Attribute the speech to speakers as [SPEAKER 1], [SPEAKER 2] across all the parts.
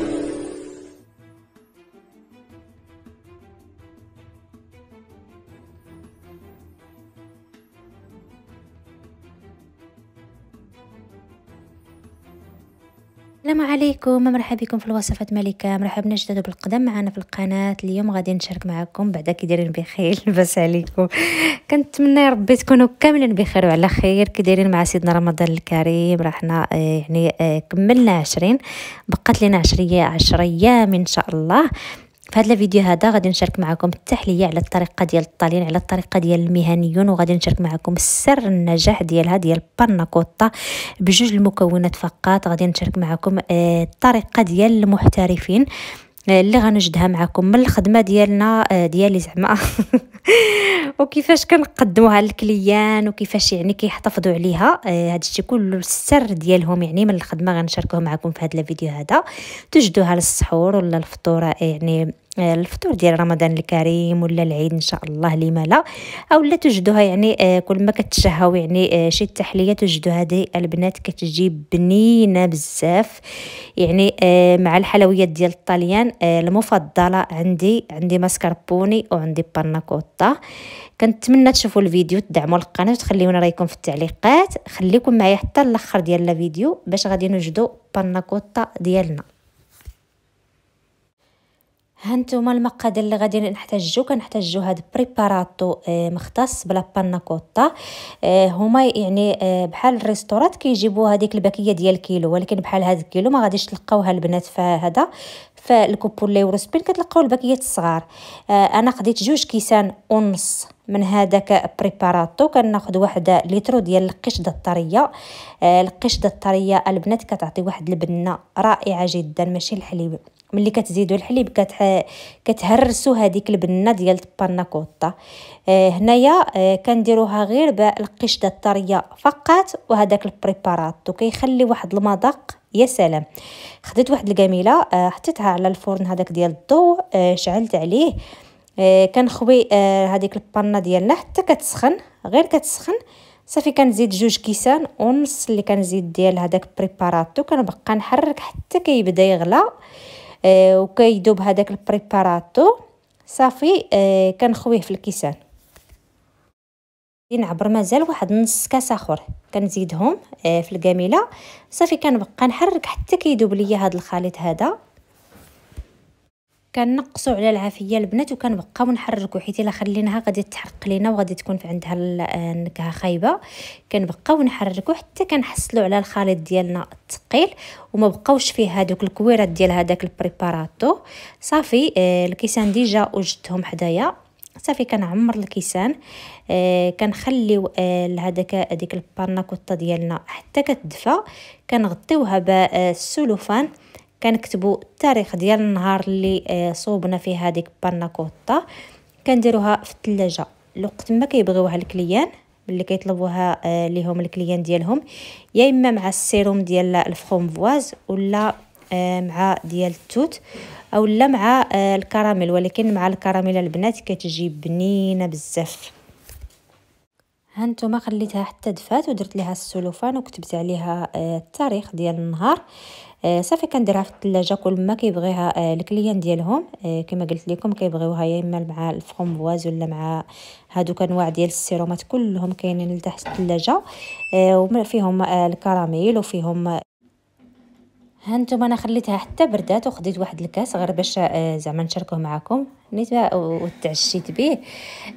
[SPEAKER 1] Thank you. السلام عليكم مرحبا بكم في الوصفة ملكة مرحبا نجدد بالقدم معنا في القناة اليوم غادي نشارك معكم بعدا كديرين بخير لباس عليكم كنتمنى يا ربي تكونوا كاملين بخير وعلى خير كديرين مع سيدنا رمضان الكريم راه حنا آه، يعني آه، كملنا عشرين بقات لنا عشرية عشرية من ان شاء الله في هذا الفيديو هذا غادي نشارك معكم التحليه على الطريقه ديال الطالين على الطريقه ديال المهنيون وغادي نشارك معكم سر النجاح ديالها ديال باناكوطا بجوج المكونات فقط غادي نشارك معكم آه، الطريقه ديال المحترفين اللي غنجدها معكم من الخدمه ديالنا آه، ديالي زعما وكيفاش كنقدموها للكليان وكيفاش يعني كيحتفظوا عليها هذا آه، الشيء كله السر ديالهم يعني من الخدمه غنشاركوه معكم في هذا الفيديو هذا توجدوها للسحور ولا الفطور آه، يعني الفطور ديال رمضان الكريم ولا العيد ان شاء الله لما لا اولا توجدوها يعني آه، كل ما كتشهوا يعني آه، شي التحليه توجدوها هذه البنات كتجي بنينه بزاف يعني آه، مع الحلويات ديال الطليان المفضله عندي عندي ماسكربوني وعندي باناكوتا كنتمنى تشوفوا الفيديو تدعموا القناه وتخليونا رايكم في التعليقات خليكم معايا حتى الاخر ديال الفيديو باش غادي نوجدوا باناكوتا ديالنا هانتوما المقادير اللي غادي نحتاجو كنحتاجو هاد بريباراتو آه، مختص بلا بانا كوطا آه، هما يعني آه، بحال الريستورات كيجيبو هذيك الباكيه ديال كيلو ولكن بحال هاد الكيلو ما غاديش تلقاوها البنات فهذا فالكوبولي وروسبين كتلقاو الباكيات الصغار انا خديت جوج كيسان ونص من هذاك بريباراتو كناخد واحد لترو ديال القشده الطريه القشده الطريه البنات كتعطي واحد البنه رائعه جدا ماشي الحليب ملي كتزيدوا الحليب كتح... كتهرسوا هذيك البنه ديال الباناكوطا آه هنايا آه كنديروها غير بالقشده الطريه فقط وهذاك البريباراتو كيخلي واحد المذاق يا سلام خديت واحد الكميله آه حطيتها على الفرن هذاك ديال الضوء آه شعلت عليه آه كنخوي آه هذيك البانا ديالنا حتى كتسخن غير كتسخن صافي كنزيد جوج كيسان ونص اللي كنزيد ديال هذاك بريباراتو كنبقى نحرك حتى كيبدا يغلى آه آه، وكيدوب هذاك البريباراتو صافي آه، كنخويه في الكيسان نعبر مازال واحد نص كاس اخر كنزيدهم آه، في الكامله صافي كنبقى نحرك حتى كيدوب ليا هذا الخليط هذا كنقصوا على العافيه البنات وكنبقاو نحركو حيت الا خليناها غادي تحرق لينا وغادي تكون في عندها النكهه آه، خايبه كنبقاو نحركو حتى كنحصلوا على الخليط ديالنا الثقيل وما بقاوش فيه هذوك الكويرات ديال هذاك البريباراتو صافي آه، الكيسان ديجا وجدتهم حدايا صافي كنعمر الكيسان آه، كنخليو هذاك آه هذيك البارناكوطا ديالنا حتى كتدفى كنغطيوها بالسلوفان آه كنكتبوا التاريخ ديال النهار اللي آه، صوبنا فيه هذيك باناكوطا كنديروها في الثلاجه الوقت ما كيبغيوها الكليان ملي كيطلبوها آه، ليهم الكليان ديالهم يا اما مع السيروم ديال الفرومفواز ولا آه، مع ديال التوت اولا مع الكراميل ولكن مع الكراميل البنات كتجي بنينه بزاف هانتوما خليتها حتى دفات ودرت لها السلوفان وكتبت عليها آه، التاريخ ديال النهار آه، صافي كنديرها في الثلاجه كل ما كيبغيها آه، الكليان ديالهم كما قلت لكم كيبغيوها يا اما مع الفرومبواز ولا مع هادوك انواع ديال السيرومات كلهم كاينين لتحت الثلاجه وفيهم الكراميل وفيهم هانتوما انا خليتها حتى بردات وخديت واحد الكاس غير باش آه، زعما نشاركوه معكم نيت وتعشيت به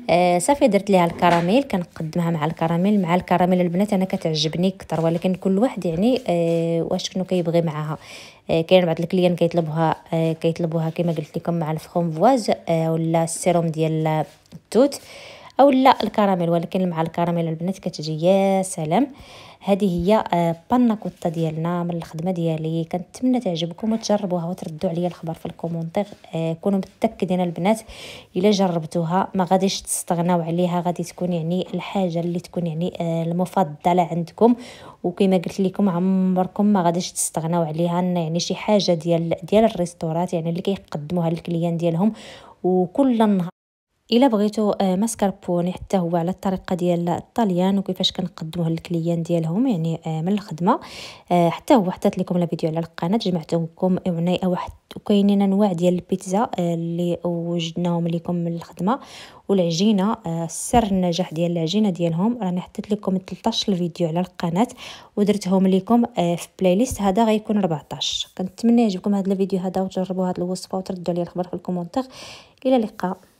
[SPEAKER 1] آه، صافي درت ليها الكراميل كنقدمها مع الكراميل مع الكراميل البنات انا كتعجبني اكثر ولكن كل واحد يعني آه، واش شنو كيبغي معاها كاين بعض الكليان كيطلبوها كيطلبوها كما قلت لكم مع الفخومفواز ولا السيروم ديال التوت او لا الكراميل ولكن مع الكراميل البنات كتجي يا سلام هذه هي آه، باناكوتا ديالنا من الخدمه ديالي كنتمنى تعجبكم وتجربوها وتردوا عليا الخبر في الكومونتير آه، كونوا متاكدين البنات الا جربتوها ما غاديش تستغناو عليها غادي تكون يعني الحاجه اللي تكون يعني آه، المفضله عندكم وكما قلت لكم عمركم ما غاديش تستغناو عليها يعني شي حاجه ديال ديال الريستورات يعني اللي كيقدموها للكليان ديالهم وكل نهار الا بغيتو ماسكاربوني آه، حتى هو على الطريقه ديال الطليان وكيفاش كنقدموه للكليان ديالهم يعني آه، من الخدمه آه، حتى هو حطيت لكم لا فيديو على القناه جمعتهم لكم عنايه واحد وكاينين انواع ديال البيتزا اللي وجدناهم لكم من الخدمه والعجينه سر النجاح ديال العجينه ديالهم راني حطيت لكم 13 الفيديو على القناه ودرتهم لكم في بلاي ليست هذا غيكون 14 كنتمنى يعجبكم هذا الفيديو هذا وتجربوا هذه الوصفه وتردوا لي الخبر في الكومونتير الى اللقاء